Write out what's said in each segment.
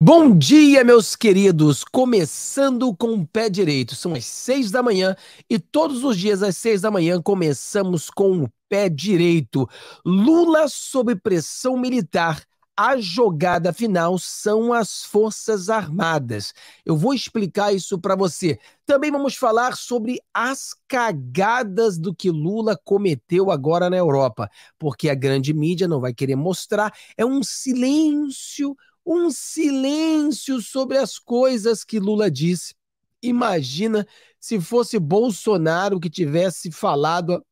Bom dia, meus queridos! Começando com o pé direito. São as seis da manhã e todos os dias às seis da manhã começamos com o pé direito. Lula sob pressão militar. A jogada final são as Forças Armadas. Eu vou explicar isso para você. Também vamos falar sobre as cagadas do que Lula cometeu agora na Europa, porque a grande mídia não vai querer mostrar. É um silêncio um silêncio sobre as coisas que Lula disse. Imagina se fosse Bolsonaro que tivesse falado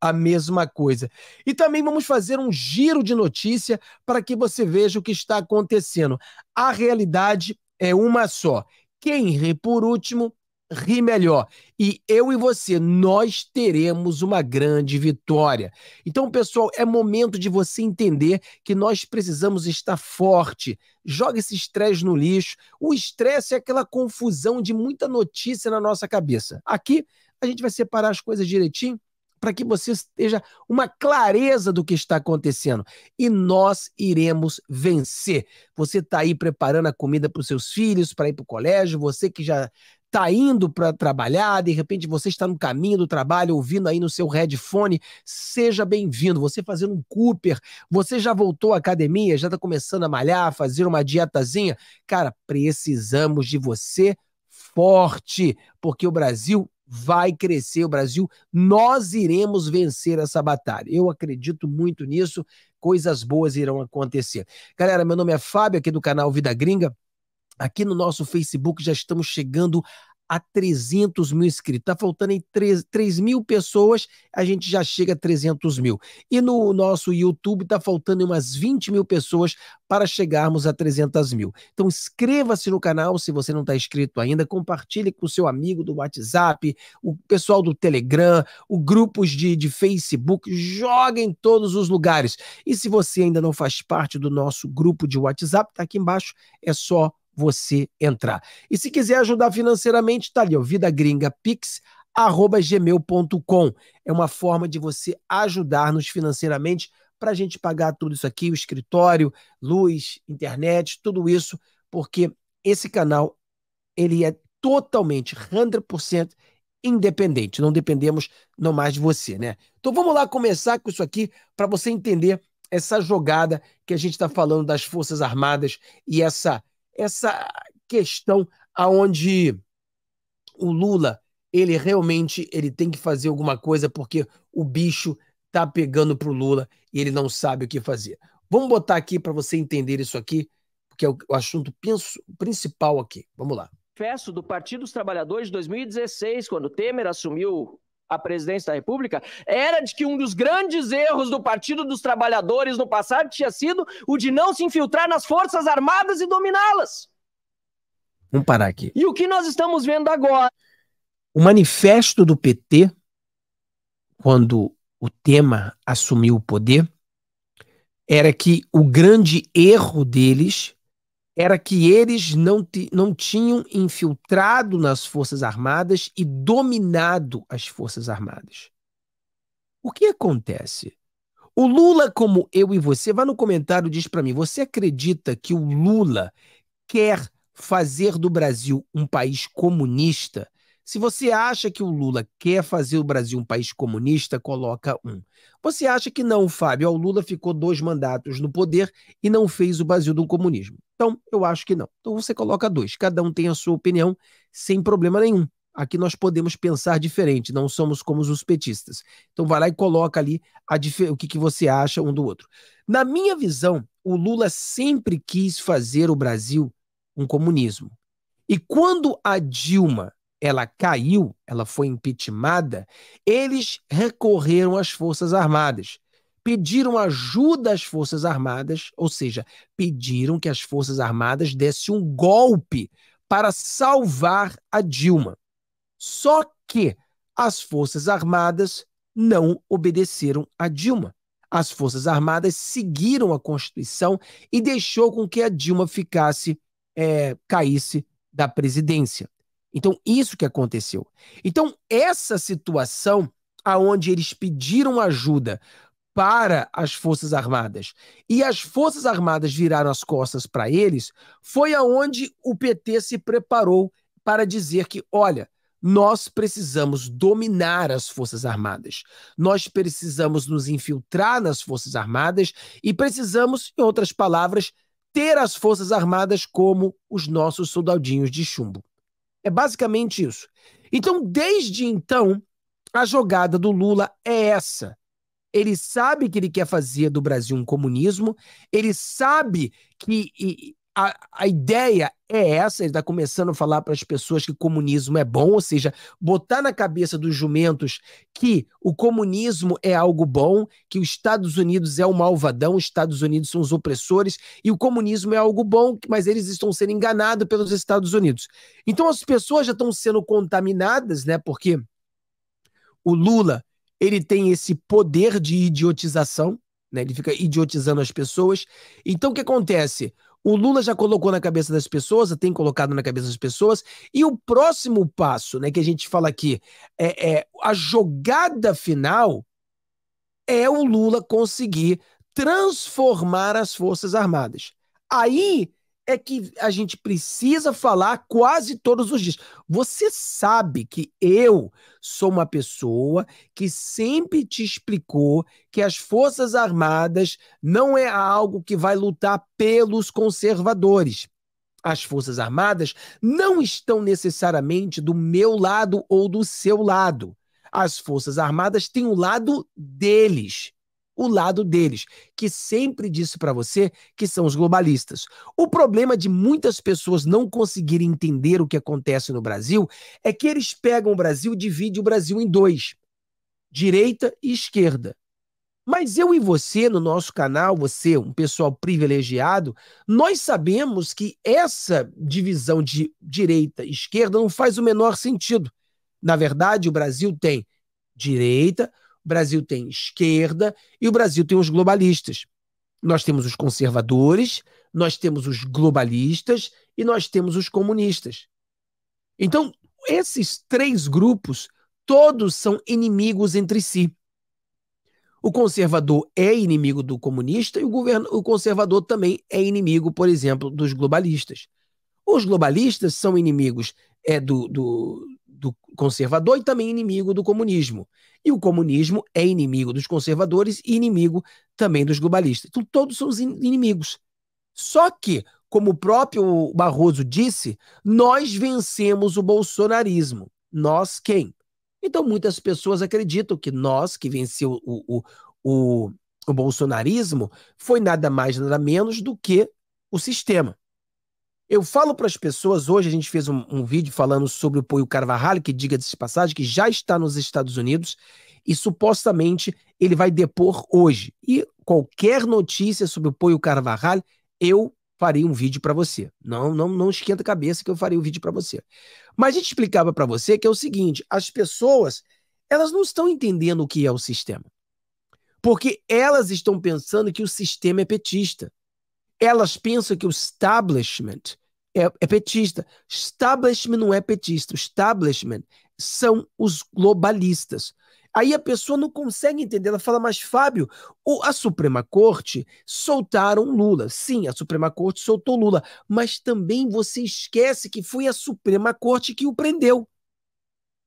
a mesma coisa. E também vamos fazer um giro de notícia para que você veja o que está acontecendo. A realidade é uma só. Quem ri por último ri melhor. E eu e você, nós teremos uma grande vitória. Então, pessoal, é momento de você entender que nós precisamos estar forte. Joga esse estresse no lixo. O estresse é aquela confusão de muita notícia na nossa cabeça. Aqui, a gente vai separar as coisas direitinho para que você esteja uma clareza do que está acontecendo. E nós iremos vencer. Você está aí preparando a comida para os seus filhos, para ir para o colégio, você que já tá indo para trabalhar, de repente você está no caminho do trabalho, ouvindo aí no seu headphone, seja bem-vindo. Você fazendo um Cooper, você já voltou à academia, já está começando a malhar, fazer uma dietazinha. Cara, precisamos de você forte, porque o Brasil vai crescer, o Brasil, nós iremos vencer essa batalha. Eu acredito muito nisso, coisas boas irão acontecer. Galera, meu nome é Fábio, aqui do canal Vida Gringa. Aqui no nosso Facebook já estamos chegando a 300 mil inscritos. Está faltando em 3, 3 mil pessoas, a gente já chega a 300 mil. E no nosso YouTube está faltando umas 20 mil pessoas para chegarmos a 300 mil. Então inscreva-se no canal se você não está inscrito ainda, compartilhe com o seu amigo do WhatsApp, o pessoal do Telegram, os grupos de, de Facebook, joga em todos os lugares. E se você ainda não faz parte do nosso grupo de WhatsApp, está aqui embaixo, é só você entrar. E se quiser ajudar financeiramente, tá ali, ó, vidaGringaPix, arroba gmail.com. É uma forma de você ajudar-nos financeiramente para a gente pagar tudo isso aqui, o escritório, luz, internet, tudo isso, porque esse canal ele é totalmente, 100% independente. Não dependemos não mais de você, né? Então vamos lá começar com isso aqui para você entender essa jogada que a gente está falando das Forças Armadas e essa essa questão aonde o Lula ele realmente ele tem que fazer alguma coisa porque o bicho tá pegando pro Lula e ele não sabe o que fazer. Vamos botar aqui para você entender isso aqui, porque é o assunto principal aqui. Vamos lá. do Partido dos Trabalhadores de 2016, quando Temer assumiu a presidência da República era de que um dos grandes erros do Partido dos Trabalhadores no passado tinha sido o de não se infiltrar nas Forças Armadas e dominá-las. Vamos parar aqui. E o que nós estamos vendo agora? O manifesto do PT, quando o tema assumiu o poder, era que o grande erro deles era que eles não, te, não tinham infiltrado nas Forças Armadas e dominado as Forças Armadas. O que acontece? O Lula, como eu e você, vá no comentário e diz para mim: você acredita que o Lula quer fazer do Brasil um país comunista? Se você acha que o Lula quer fazer o Brasil um país comunista, coloca um. Você acha que não, Fábio? O Lula ficou dois mandatos no poder e não fez o Brasil do comunismo. Então, eu acho que não. Então, você coloca dois. Cada um tem a sua opinião, sem problema nenhum. Aqui nós podemos pensar diferente, não somos como os petistas. Então, vai lá e coloca ali o que, que você acha um do outro. Na minha visão, o Lula sempre quis fazer o Brasil um comunismo. E quando a Dilma ela caiu, ela foi impeachmentada, eles recorreram às Forças Armadas pediram ajuda às Forças Armadas, ou seja, pediram que as Forças Armadas dessem um golpe para salvar a Dilma. Só que as Forças Armadas não obedeceram a Dilma. As Forças Armadas seguiram a Constituição e deixou com que a Dilma ficasse, é, caísse da presidência. Então, isso que aconteceu. Então, essa situação aonde eles pediram ajuda para as Forças Armadas e as Forças Armadas viraram as costas para eles, foi aonde o PT se preparou para dizer que, olha, nós precisamos dominar as Forças Armadas. Nós precisamos nos infiltrar nas Forças Armadas e precisamos, em outras palavras, ter as Forças Armadas como os nossos soldadinhos de chumbo. É basicamente isso. Então, desde então, a jogada do Lula é essa. Ele sabe que ele quer fazer do Brasil um comunismo, ele sabe que a, a, ideia é essa, ele está começando a falar para as pessoas que comunismo é bom, ou seja, botar na cabeça dos jumentos que o comunismo é algo bom, que os Estados Unidos é o um malvadão, os Estados Unidos são os opressores, e o comunismo é algo bom, mas eles estão sendo enganados pelos Estados Unidos. Então as pessoas já estão sendo contaminadas, né? Porque o Lula ele tem esse poder de idiotização, né? ele fica idiotizando as pessoas. Então, o que acontece? O Lula já colocou na cabeça das pessoas, tem colocado na cabeça das pessoas, e o próximo passo, né, que a gente fala aqui, é, é a jogada final é o Lula conseguir transformar as Forças Armadas. Aí é que a gente precisa falar quase todos os dias. Você sabe que eu sou uma pessoa que sempre te explicou que as Forças Armadas não é algo que vai lutar pelos conservadores. As Forças Armadas não estão necessariamente do meu lado ou do seu lado. As Forças Armadas têm o lado deles o lado deles, que sempre disse para você que são os globalistas. O problema de muitas pessoas não conseguirem entender o que acontece no Brasil é que eles pegam o Brasil e dividem o Brasil em dois: direita e esquerda. Mas eu e você, no nosso canal, você, um pessoal privilegiado, nós sabemos que essa divisão de direita e esquerda não faz o menor sentido. Na verdade, o Brasil tem direita, o Brasil tem esquerda e o Brasil tem os globalistas. Nós temos os conservadores, nós temos os globalistas e nós temos os comunistas. Então, esses três grupos, todos são inimigos entre si. O conservador é inimigo do comunista e o, governo, o conservador também é inimigo, por exemplo, dos globalistas. Os globalistas são inimigos é, do, do, do conservador e também inimigo do comunismo. E o comunismo é inimigo dos conservadores e inimigo também dos globalistas. Então, todos são os inimigos. Só que, como o próprio Barroso disse, nós vencemos o bolsonarismo. Nós quem? Então, muitas pessoas acreditam que nós, que venceu o, o, o, o bolsonarismo, foi nada mais, nada menos do que o sistema. Eu falo para as pessoas, hoje a gente fez um, um vídeo falando sobre o Poio Carvajal, que diga de passagem, que já está nos Estados Unidos e supostamente ele vai depor hoje. E qualquer notícia sobre o Poio Carvajal, eu farei um vídeo para você. Não, não, não esquenta a cabeça que eu farei um vídeo para você. Mas a gente explicava para você que é o seguinte, as pessoas, elas não estão entendendo o que é o sistema. Porque elas estão pensando que o sistema é petista elas pensam que o establishment é, é petista. Establishment não é petista. O establishment são os globalistas. Aí a pessoa não consegue entender, ela fala, mas Fábio, a Suprema Corte soltaram Lula. Sim, a Suprema Corte soltou Lula, mas também você esquece que foi a Suprema Corte que o prendeu.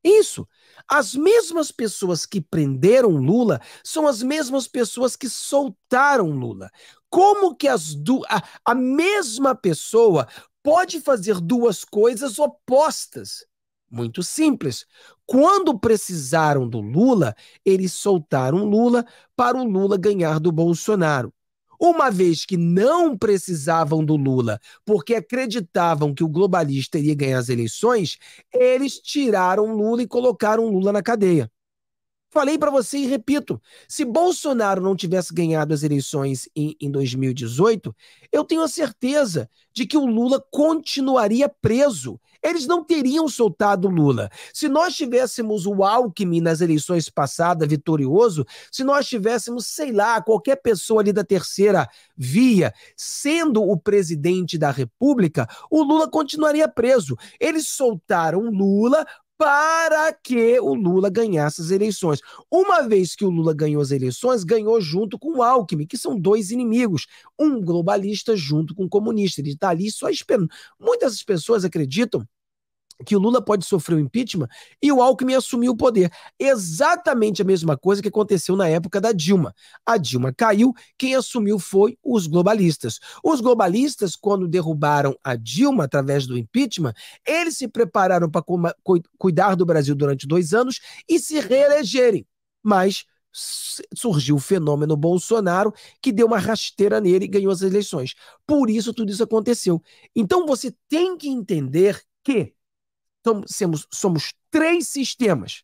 Isso. As mesmas pessoas que prenderam Lula são as mesmas pessoas que soltaram Lula. Como que as du a, a mesma pessoa pode fazer duas coisas opostas? Muito simples. Quando precisaram do Lula, eles soltaram Lula para o Lula ganhar do Bolsonaro. Uma vez que não precisavam do Lula, porque acreditavam que o globalista iria ganhar as eleições, eles tiraram Lula e colocaram Lula na cadeia. Falei para você e repito: se Bolsonaro não tivesse ganhado as eleições em, em 2018, eu tenho a certeza de que o Lula continuaria preso. Eles não teriam soltado Lula. Se nós tivéssemos o Alckmin nas eleições passadas vitorioso, se nós tivéssemos, sei lá, qualquer pessoa ali da terceira via sendo o presidente da República, o Lula continuaria preso. Eles soltaram Lula para que o Lula ganhasse as eleições. Uma vez que o Lula ganhou as eleições, ganhou junto com o Alckmin, que são dois inimigos, um globalista junto com um comunista. Ele está ali só esperando. Muitas pessoas acreditam que o Lula pode sofrer o um impeachment e o Alckmin assumiu o poder. Exatamente a mesma coisa que aconteceu na época da Dilma. A Dilma caiu, quem assumiu foi os globalistas. Os globalistas, quando derrubaram a Dilma através do impeachment, eles se prepararam para cuidar do Brasil durante dois anos e se reelegerem. Mas surgiu o fenômeno Bolsonaro, que deu uma rasteira nele e ganhou as eleições. Por isso tudo isso aconteceu. Então você tem que entender que somos, somos três sistemas: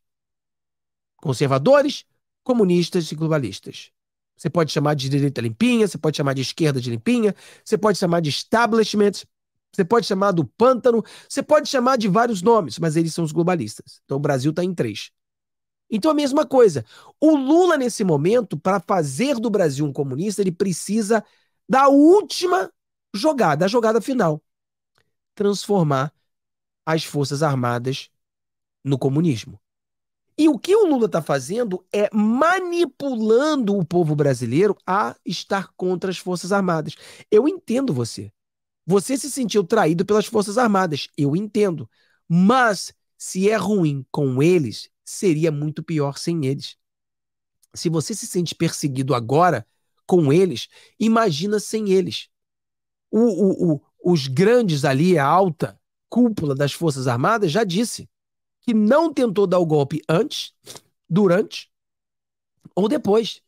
conservadores, comunistas e globalistas. Você pode chamar de direita limpinha, você pode chamar de esquerda de limpinha, você pode chamar de establishment, você pode chamar do pântano, você pode chamar de vários nomes, mas eles são os globalistas. Então o Brasil está em três. Então a mesma coisa. O Lula, nesse momento, para fazer do Brasil um comunista, ele precisa da última jogada, a jogada final. Transformar as Forças Armadas no comunismo. E o que o Lula está fazendo é manipulando o povo brasileiro a estar contra as Forças Armadas. Eu entendo você. Você se sentiu traído pelas Forças Armadas. Eu entendo. Mas se é ruim com eles, seria muito pior sem eles. Se você se sente perseguido agora com eles, imagina sem eles. O, o, o, os grandes ali, a alta, cúpula das Forças Armadas já disse que não tentou dar o golpe antes, durante ou depois.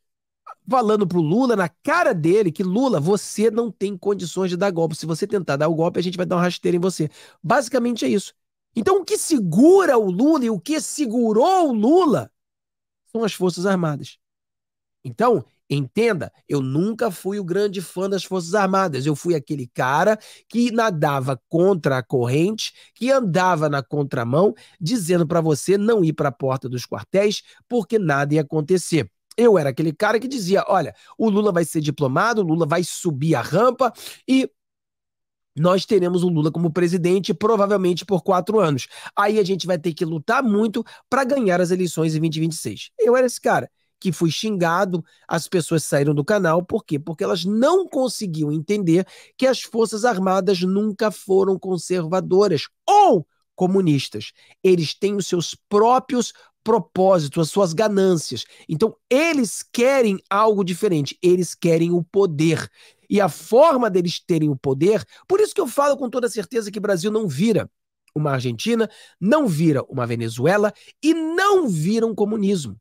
Falando pro Lula, na cara dele, que Lula, você não tem condições de dar golpe. Se você tentar dar o golpe, a gente vai dar um rasteiro em você. Basicamente é isso. Então, o que segura o Lula e o que segurou o Lula são as Forças Armadas. Então, Entenda, eu nunca fui o grande fã das Forças Armadas. Eu fui aquele cara que nadava contra a corrente, que andava na contramão, dizendo para você não ir para a porta dos quartéis, porque nada ia acontecer. Eu era aquele cara que dizia: olha, o Lula vai ser diplomado, o Lula vai subir a rampa e nós teremos o Lula como presidente, provavelmente por quatro anos. Aí a gente vai ter que lutar muito para ganhar as eleições em 2026. Eu era esse cara que fui xingado, as pessoas saíram do canal, por quê? Porque elas não conseguiam entender que as Forças Armadas nunca foram conservadoras ou comunistas. Eles têm os seus próprios propósitos, as suas ganâncias. Então, eles querem algo diferente, eles querem o poder. E a forma deles terem o poder, por isso que eu falo com toda certeza que o Brasil não vira uma Argentina, não vira uma Venezuela e não vira um comunismo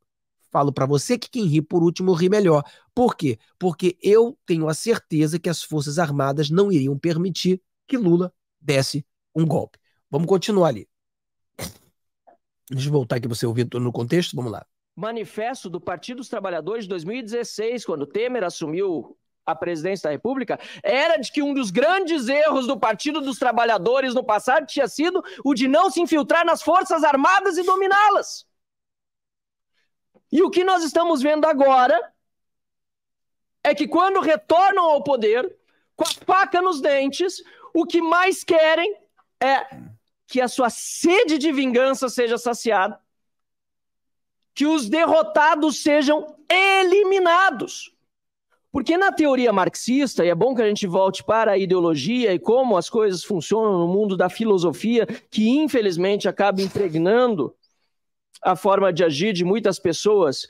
falo para você que quem ri por último ri melhor. Por quê? Porque eu tenho a certeza que as Forças Armadas não iriam permitir que Lula desse um golpe. Vamos continuar ali. Deixa eu voltar aqui para você ouvir no contexto, vamos lá. Manifesto do Partido dos Trabalhadores de 2016, quando Temer assumiu a presidência da República, era de que um dos grandes erros do Partido dos Trabalhadores no passado tinha sido o de não se infiltrar nas Forças Armadas e dominá-las. E o que nós estamos vendo agora é que quando retornam ao poder, com a faca nos dentes, o que mais querem é que a sua sede de vingança seja saciada, que os derrotados sejam eliminados. Porque na teoria marxista, e é bom que a gente volte para a ideologia e como as coisas funcionam no mundo da filosofia, que infelizmente acaba impregnando a forma de agir de muitas pessoas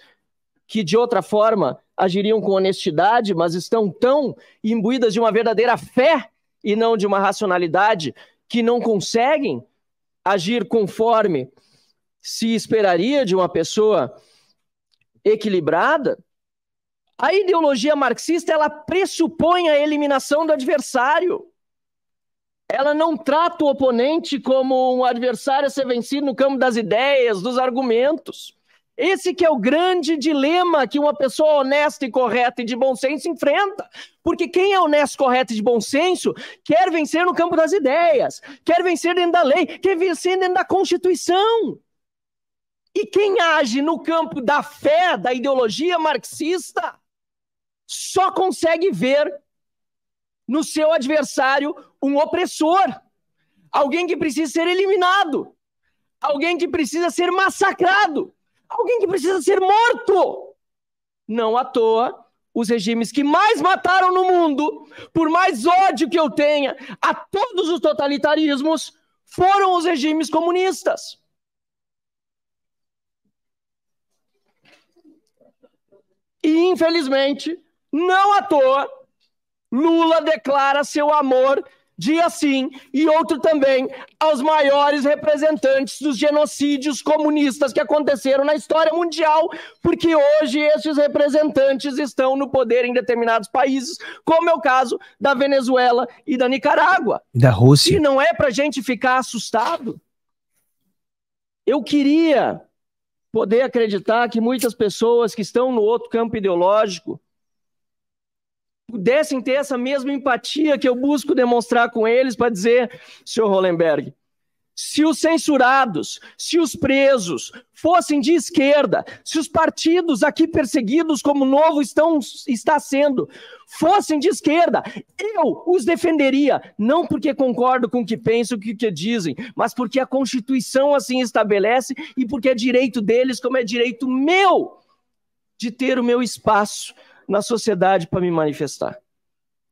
que de outra forma agiriam com honestidade, mas estão tão imbuídas de uma verdadeira fé e não de uma racionalidade que não conseguem agir conforme se esperaria de uma pessoa equilibrada. A ideologia marxista ela pressupõe a eliminação do adversário ela não trata o oponente como um adversário a ser vencido no campo das ideias, dos argumentos. Esse que é o grande dilema que uma pessoa honesta e correta e de bom senso enfrenta. Porque quem é honesto, correto e de bom senso quer vencer no campo das ideias, quer vencer dentro da lei, quer vencer dentro da Constituição. E quem age no campo da fé, da ideologia marxista, só consegue ver no seu adversário um opressor, alguém que precisa ser eliminado, alguém que precisa ser massacrado, alguém que precisa ser morto. Não à toa, os regimes que mais mataram no mundo, por mais ódio que eu tenha a todos os totalitarismos, foram os regimes comunistas. E, infelizmente, não à toa, Lula declara seu amor, dia sim, e outro também, aos maiores representantes dos genocídios comunistas que aconteceram na história mundial, porque hoje esses representantes estão no poder em determinados países, como é o caso da Venezuela e da Nicarágua. Da Rússia. E não é para gente ficar assustado. Eu queria poder acreditar que muitas pessoas que estão no outro campo ideológico pudessem ter essa mesma empatia que eu busco demonstrar com eles para dizer, senhor Hollenberg, se os censurados, se os presos fossem de esquerda, se os partidos aqui perseguidos como Novo estão, está sendo, fossem de esquerda, eu os defenderia, não porque concordo com o que pensam, o que dizem, mas porque a Constituição assim estabelece e porque é direito deles, como é direito meu de ter o meu espaço, na sociedade para me manifestar.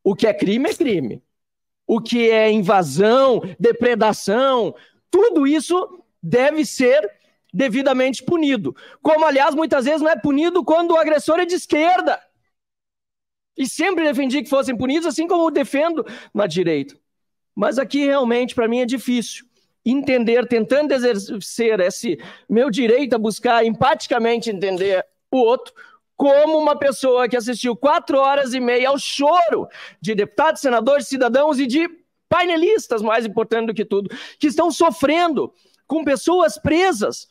O que é crime é crime. O que é invasão, depredação, tudo isso deve ser devidamente punido. Como, aliás, muitas vezes não é punido quando o agressor é de esquerda. E sempre defendi que fossem punidos, assim como defendo na direita. Mas aqui realmente, para mim, é difícil entender, tentando exercer esse meu direito a buscar empaticamente entender o outro, como uma pessoa que assistiu quatro horas e meia ao choro de deputados, senadores, cidadãos e de painelistas, mais importante do que tudo, que estão sofrendo com pessoas presas,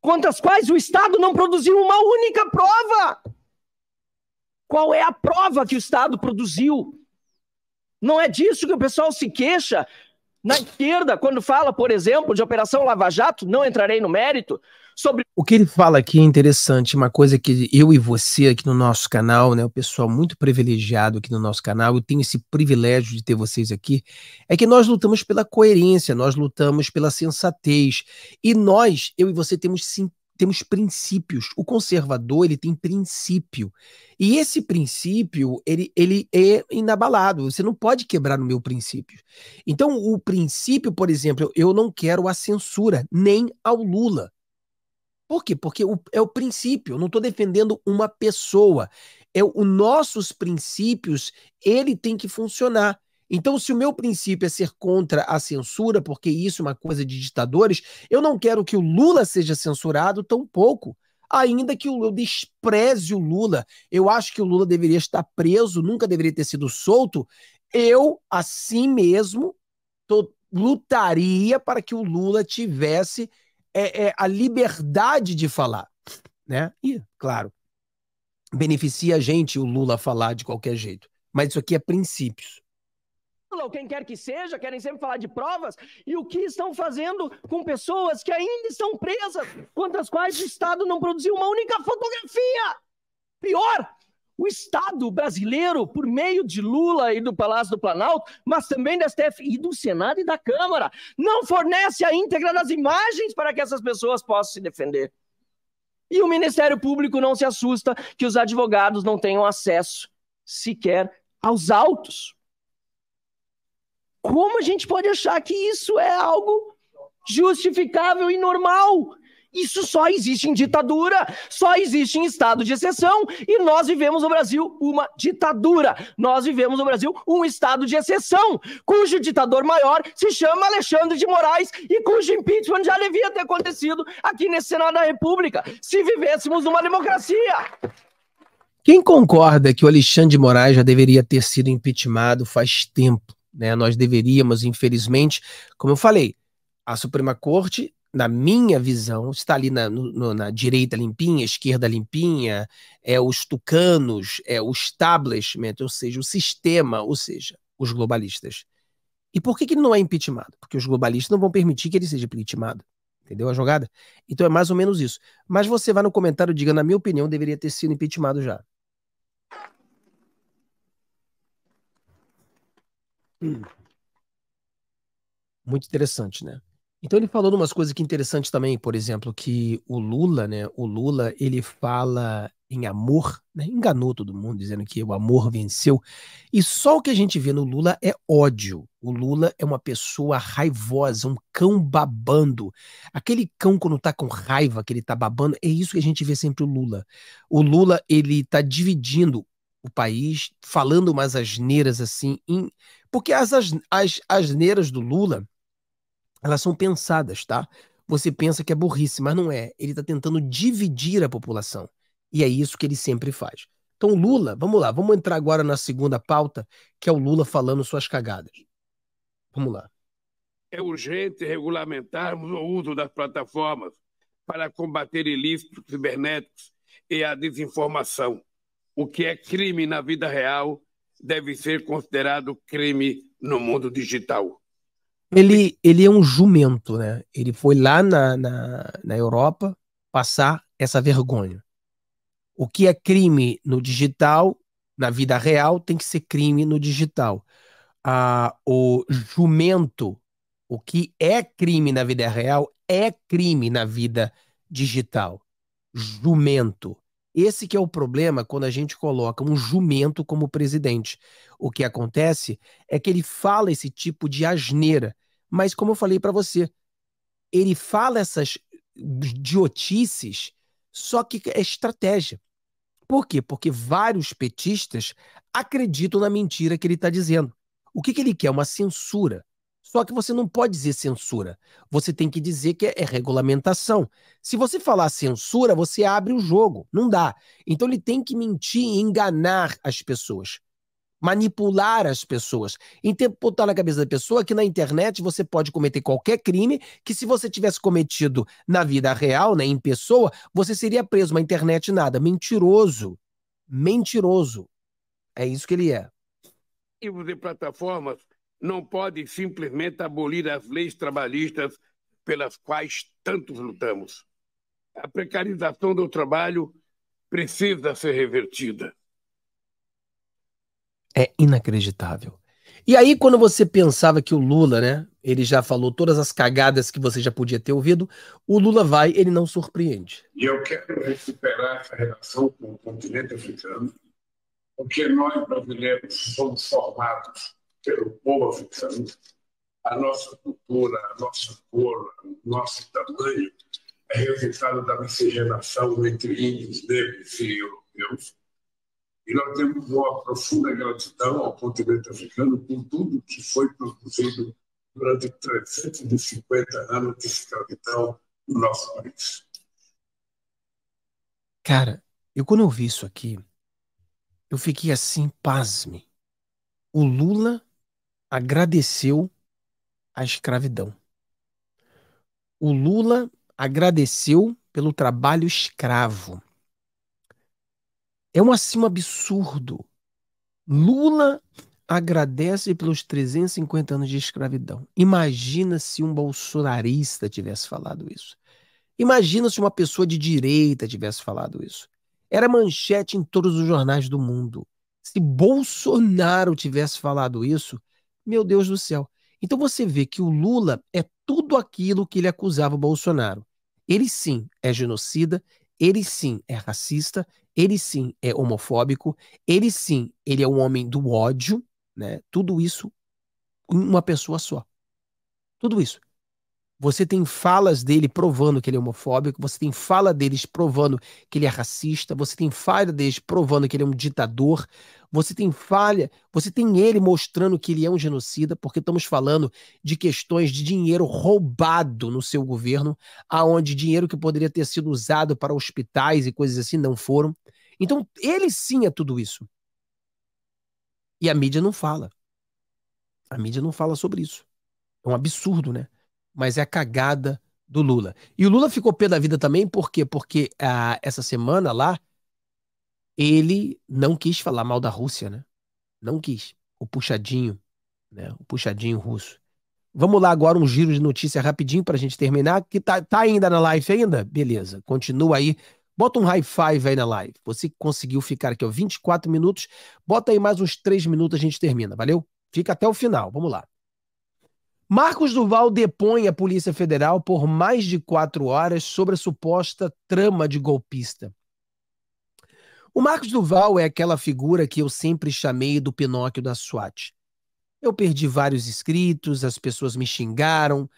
contra as quais o Estado não produziu uma única prova. Qual é a prova que o Estado produziu? Não é disso que o pessoal se queixa na esquerda, quando fala, por exemplo, de Operação Lava Jato, não entrarei no mérito, sobre. O que ele fala aqui é interessante, uma coisa que eu e você aqui no nosso canal, né, o pessoal muito privilegiado aqui no nosso canal, eu tenho esse privilégio de ter vocês aqui, é que nós lutamos pela coerência, nós lutamos pela sensatez. E nós, eu e você, temos sim, temos princípios. O conservador, ele tem princípio. E esse princípio, ele, ele é inabalado. Você não pode quebrar no meu princípio. Então, o princípio, por exemplo, eu não quero a censura, nem ao Lula. Por quê? Porque o, é o princípio, eu não estou defendendo uma pessoa. É os nossos princípios, ele tem que funcionar. Então, se o meu princípio é ser contra a censura, porque isso é uma coisa de ditadores, eu não quero que o Lula seja censurado tampouco. Ainda que eu despreze o Lula, eu acho que o Lula deveria estar preso, nunca deveria ter sido solto. Eu, assim mesmo, tô, lutaria para que o Lula tivesse é, é a liberdade de falar, né? E, claro, beneficia a gente o Lula falar de qualquer jeito, mas isso aqui é princípios. Ou quem quer que seja, querem sempre falar de provas, e o que estão fazendo com pessoas que ainda estão presas, quanto às quais o Estado não produziu uma única fotografia? Pior, o Estado brasileiro, por meio de Lula e do Palácio do Planalto, mas também da STF e do Senado e da Câmara, não fornece a íntegra das imagens para que essas pessoas possam se defender. E o Ministério Público não se assusta que os advogados não tenham acesso sequer aos autos. Como a gente pode achar que isso é algo justificável e normal? Isso só existe em ditadura, só existe em estado de exceção, e nós vivemos no Brasil uma ditadura. Nós vivemos no Brasil um estado de exceção, cujo ditador maior se chama Alexandre de Moraes e cujo impeachment já devia ter acontecido aqui nesse Senado da República, se vivêssemos numa democracia. Quem concorda que o Alexandre de Moraes já deveria ter sido impeachmentado faz tempo? Né? Nós deveríamos, infelizmente, como eu falei, a Suprema Corte na minha visão, está ali na, no, na, direita limpinha, esquerda limpinha, é os tucanos, é o establishment, ou seja, o sistema, ou seja, os globalistas. E por que, que ele não é impeachmentado? Porque os globalistas não vão permitir que ele seja impeachmentado. Entendeu a jogada? Então é mais ou menos isso. Mas você vai no comentário e diga, na minha opinião, deveria ter sido impeachmentado já. Hum. Muito interessante, né? Então ele falou umas coisas que interessantes também, por exemplo, que o Lula, né? O Lula ele fala em amor, né, enganou todo mundo dizendo que o amor venceu. E só o que a gente vê no Lula é ódio. O Lula é uma pessoa raivosa, um cão babando. Aquele cão quando tá com raiva, que ele tá babando, é isso que a gente vê sempre o Lula. O Lula ele tá dividindo o país, falando umas asneiras assim, em... porque as, as, as asneiras do Lula elas são pensadas, tá? Você pensa que é burrice, mas não é. Ele está tentando dividir a população. E é isso que ele sempre faz. Então, Lula, vamos lá, vamos entrar agora na segunda pauta, que é o Lula falando suas cagadas. Vamos lá. É urgente regulamentarmos o uso das plataformas para combater ilícitos cibernéticos e a desinformação. O que é crime na vida real deve ser considerado crime no mundo digital. Ele, ele é um jumento, né? Ele foi lá na, na, na Europa passar essa vergonha. O que é crime no digital, na vida real, tem que ser crime no digital. Ah, o jumento, o que é crime na vida real, é crime na vida digital. Jumento. Esse que é o problema quando a gente coloca um jumento como presidente. O que acontece é que ele fala esse tipo de asneira mas como eu falei para você, ele fala essas idiotices, só que é estratégia. Por quê? Porque vários petistas acreditam na mentira que ele está dizendo. O que, que ele quer? Uma censura. Só que você não pode dizer censura. Você tem que dizer que é, é, regulamentação. Se você falar censura, você abre o jogo. Não dá. Então ele tem que mentir e enganar as pessoas manipular as pessoas, botar na cabeça da pessoa que na internet você pode cometer qualquer crime que se você tivesse cometido na vida real, né, em pessoa, você seria preso, na internet nada, mentiroso, mentiroso. É isso que ele é. E de plataformas não podem simplesmente abolir as leis trabalhistas pelas quais tantos lutamos. A precarização do trabalho precisa ser revertida. É inacreditável. E aí, quando você pensava que o Lula, né, ele já falou todas as cagadas que você já podia ter ouvido, o Lula vai, ele não surpreende. E eu quero recuperar essa relação com o continente africano, porque nós brasileiros somos formados pelo povo africano, a nossa cultura, a nossa cor, o nosso tamanho é resultado da miscigenação entre índios, negros e europeus. E nós temos uma profunda gratidão ao continente africano por tudo que foi produzido durante 350 anos de escravidão no nosso país. Cara, eu quando eu vi isso aqui, eu fiquei assim, pasme. O Lula agradeceu a escravidão. O Lula agradeceu pelo trabalho escravo. É um acima absurdo. Lula agradece pelos 350 anos de escravidão. Imagina se um bolsonarista tivesse falado isso. Imagina se uma pessoa de direita tivesse falado isso. Era manchete em todos os jornais do mundo. Se Bolsonaro tivesse falado isso, meu Deus do céu. Então você vê que o Lula é tudo aquilo que ele acusava o Bolsonaro. Ele sim é genocida, ele sim é racista, ele sim é homofóbico, ele sim, ele é um homem do ódio, né? Tudo isso em uma pessoa só. Tudo isso. Você tem falas dele provando que ele é homofóbico, você tem fala deles provando que ele é racista, você tem fala deles provando que ele é um ditador, você tem falha, você tem ele mostrando que ele é um genocida, porque estamos falando de questões de dinheiro roubado no seu governo, aonde dinheiro que poderia ter sido usado para hospitais e coisas assim não foram. Então, ele sim é tudo isso. E a mídia não fala. A mídia não fala sobre isso. É um absurdo, né? Mas é a cagada do Lula. E o Lula ficou pé da vida também, por quê? Porque ah, essa semana lá ele não quis falar mal da Rússia, né? Não quis. O puxadinho, né? O puxadinho russo. Vamos lá agora um giro de notícia rapidinho para a gente terminar, que tá, tá ainda na live ainda? Beleza, continua aí. Bota um high five aí na live. Você que conseguiu ficar aqui, ó, 24 minutos, bota aí mais uns 3 minutos, a gente termina, valeu? Fica até o final, vamos lá. Marcos Duval depõe a Polícia Federal por mais de quatro horas sobre a suposta trama de golpista. O Marcos Duval é aquela figura que eu sempre chamei do Pinóquio da SWAT. Eu perdi vários inscritos, as pessoas me xingaram,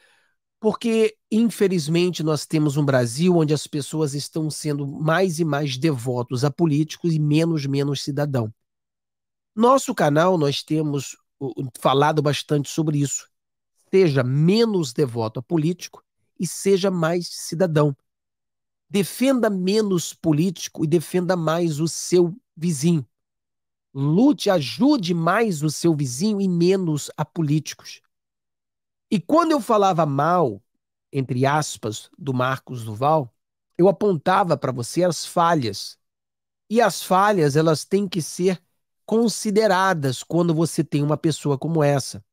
porque infelizmente nós temos um Brasil onde as pessoas estão sendo mais e mais devotos a políticos e menos menos cidadão. Nosso canal nós temos falado bastante sobre isso. Seja menos devoto a político e seja mais cidadão. Defenda menos político e defenda mais o seu vizinho. Lute, ajude mais o seu vizinho e menos a políticos. E quando eu falava mal, entre aspas, do Marcos Duval, eu apontava para você as falhas. E as falhas, elas têm que ser consideradas quando você tem uma pessoa como essa.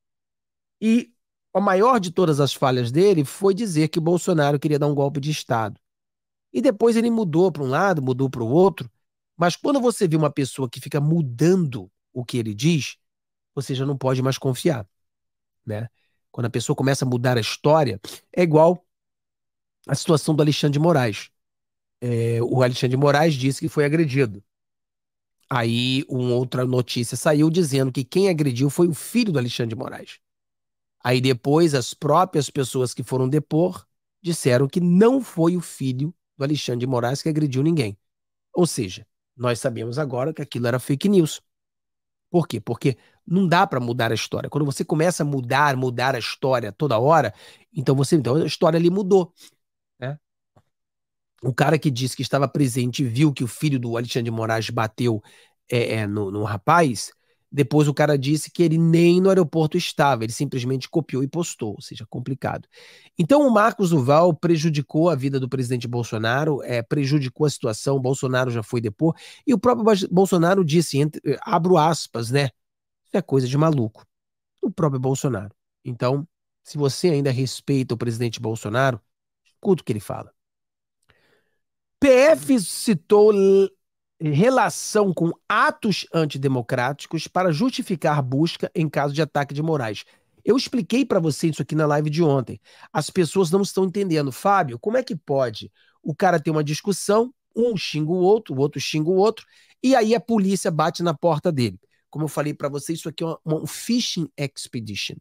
E a maior de todas as falhas dele foi dizer que Bolsonaro queria dar um golpe de Estado. E depois ele mudou para um lado, mudou para o outro. Mas quando você vê uma pessoa que fica mudando o que ele diz, você já não pode mais confiar, né? Quando a pessoa começa a mudar a história, é igual a situação do Alexandre de Moraes. É, o Alexandre de Moraes disse que foi agredido. Aí uma outra notícia saiu dizendo que quem agrediu foi o filho do Alexandre de Moraes. Aí depois as próprias pessoas que foram depor disseram que não foi o filho do Alexandre de Moraes que agrediu ninguém. Ou seja, nós sabemos agora que aquilo era fake news. Por quê? Porque não dá para mudar a história. Quando você começa a mudar, mudar a história toda hora, então você então a história ali mudou. Né? O cara que disse que estava presente e viu que o filho do Alexandre de Moraes bateu é, é, no, no rapaz, depois o cara disse que ele nem no aeroporto estava, ele simplesmente copiou e postou, ou seja, complicado. Então o Marcos Duval prejudicou a vida do presidente Bolsonaro, é, prejudicou a situação, Bolsonaro já foi depor, e o próprio Bolsonaro disse, entre, abro aspas, né? Isso é coisa de maluco. O próprio Bolsonaro. Então, se você ainda respeita o presidente Bolsonaro, escuta o que ele fala. PF citou relação com atos antidemocráticos para justificar busca em caso de ataque de morais. Eu expliquei para você isso aqui na live de ontem. As pessoas não estão entendendo. Fábio, como é que pode o cara ter uma discussão, um xinga o outro, o outro xinga o outro, e aí a polícia bate na porta dele? Como eu falei para você, isso aqui é uma, uma, um fishing expedition.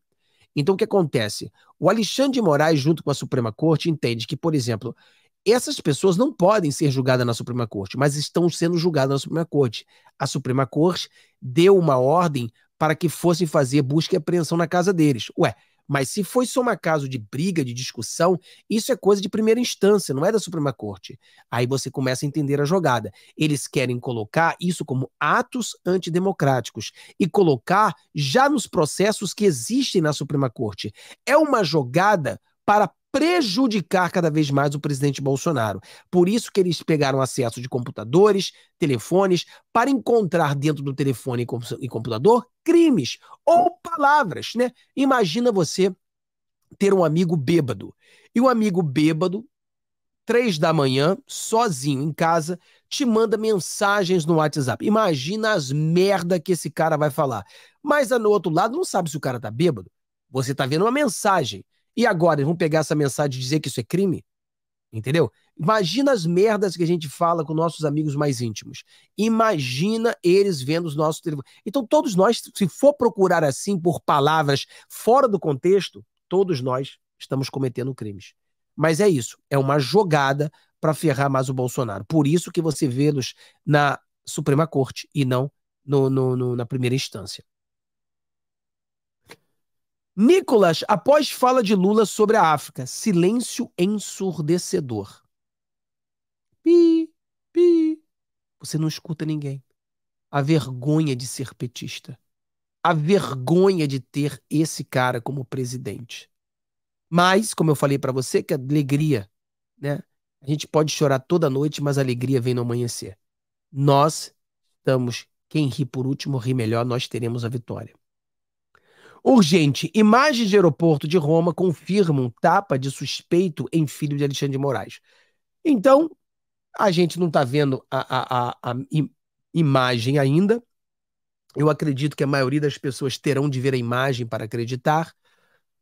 Então, o que acontece? O Alexandre de Moraes, junto com a Suprema Corte, entende que, por exemplo, essas pessoas não podem ser julgadas na Suprema Corte, mas estão sendo julgadas na Suprema Corte. A Suprema Corte deu uma ordem para que fossem fazer busca e apreensão na casa deles. Ué, mas se foi só uma caso de briga, de discussão, isso é coisa de primeira instância, não é da Suprema Corte. Aí você começa a entender a jogada. Eles querem colocar isso como atos antidemocráticos e colocar já nos processos que existem na Suprema Corte. É uma jogada para prejudicar cada vez mais o presidente Bolsonaro. Por isso que eles pegaram acesso de computadores, telefones, para encontrar dentro do telefone e computador crimes ou palavras, né? Imagina você ter um amigo bêbado. E o um amigo bêbado, três da manhã, sozinho em casa, te manda mensagens no WhatsApp. Imagina as merda que esse cara vai falar. Mas ah, no outro lado, não sabe se o cara tá bêbado. Você tá vendo uma mensagem e agora, eles vão pegar essa mensagem e dizer que isso é crime? Entendeu? Imagina as merdas que a gente fala com nossos amigos mais íntimos. Imagina eles vendo os nossos telefones. Então, todos nós, se for procurar assim por palavras fora do contexto, todos nós estamos cometendo crimes. Mas é isso, é uma jogada para ferrar mais o Bolsonaro. Por isso que você vê-los na Suprema Corte e não no, no, no, na primeira instância. Nicolas, após fala de Lula sobre a África, silêncio ensurdecedor. Pi, pi. Você não escuta ninguém. A vergonha de ser petista. A vergonha de ter esse cara como presidente. Mas, como eu falei para você, que a alegria, né? A gente pode chorar toda noite, mas a alegria vem no amanhecer. Nós estamos, quem ri por último ri melhor, nós teremos a vitória. Urgente. Imagens de aeroporto de Roma confirmam tapa de suspeito em filho de Alexandre de Moraes. Então, a gente não está vendo a, a, a, a imagem ainda. Eu acredito que a maioria das pessoas terão de ver a imagem para acreditar,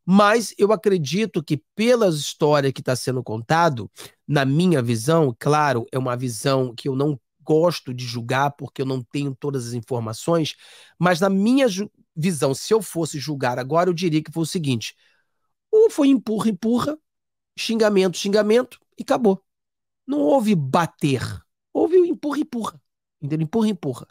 mas eu acredito que pela história que está sendo contado, na minha visão, claro, é uma visão que eu não gosto de julgar porque eu não tenho todas as informações, mas na minha visão, se eu fosse julgar agora, eu diria que foi o seguinte: ou foi empurra, empurra, xingamento, xingamento, e acabou. Não houve bater, houve empurra, empurra. Entendeu? Empurra, empurra.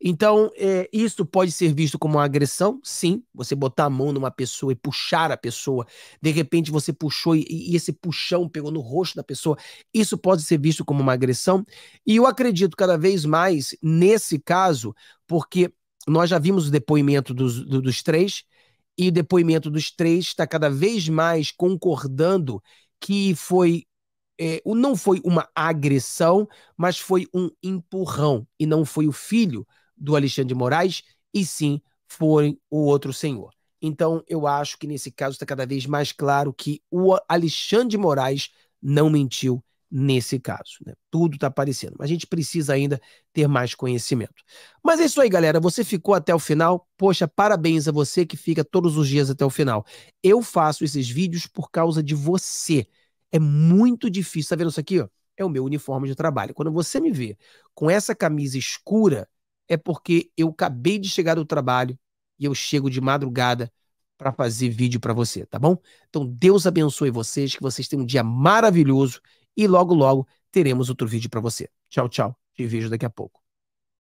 Então, é, isso pode ser visto como uma agressão, sim. Você botar a mão numa pessoa e puxar a pessoa, de repente você puxou e, e, esse puxão pegou no rosto da pessoa, isso pode ser visto como uma agressão. E eu acredito cada vez mais nesse caso, porque nós já vimos o depoimento dos, do, dos três, e o depoimento dos três está cada vez mais concordando que foi é, não foi uma agressão, mas foi um empurrão, e não foi o filho do Alexandre de Moraes, e sim foi o outro senhor. Então, eu acho que nesse caso está cada vez mais claro que o Alexandre de Moraes não mentiu nesse caso. Né? Tudo está aparecendo, mas a gente precisa ainda ter mais conhecimento. Mas é isso aí, galera. Você ficou até o final. Poxa, parabéns a você que fica todos os dias até o final. Eu faço esses vídeos por causa de você. É muito difícil. Está vendo isso aqui? Ó? É o meu uniforme de trabalho. Quando você me vê com essa camisa escura, é porque eu acabei de chegar do trabalho e eu chego de madrugada para fazer vídeo para você, tá bom? Então Deus abençoe vocês, que vocês tenham um dia maravilhoso e logo, logo teremos outro vídeo para você. Tchau, tchau. Te vejo daqui a pouco.